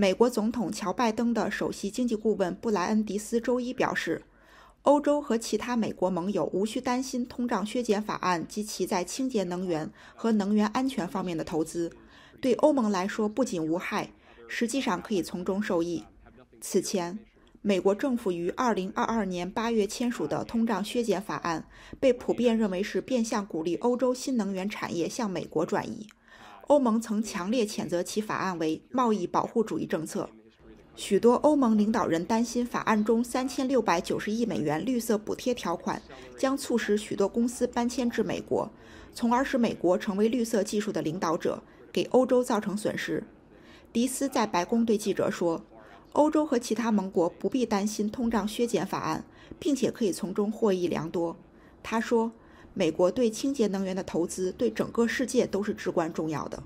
美国总统乔·拜登的首席经济顾问布莱恩·迪斯周一表示，欧洲和其他美国盟友无需担心通胀削减法案及其在清洁能源和能源安全方面的投资，对欧盟来说不仅无害，实际上可以从中受益。此前，美国政府于2022年8月签署的通胀削减法案被普遍认为是变相鼓励欧洲新能源产业向美国转移。欧盟曾强烈谴责其法案为贸易保护主义政策。许多欧盟领导人担心，法案中三千六百九十亿美元绿色补贴条款将促使许多公司搬迁至美国，从而使美国成为绿色技术的领导者，给欧洲造成损失。迪斯在白宫对记者说：“欧洲和其他盟国不必担心通胀削减法案，并且可以从中获益良多。”他说。美国对清洁能源的投资，对整个世界都是至关重要的。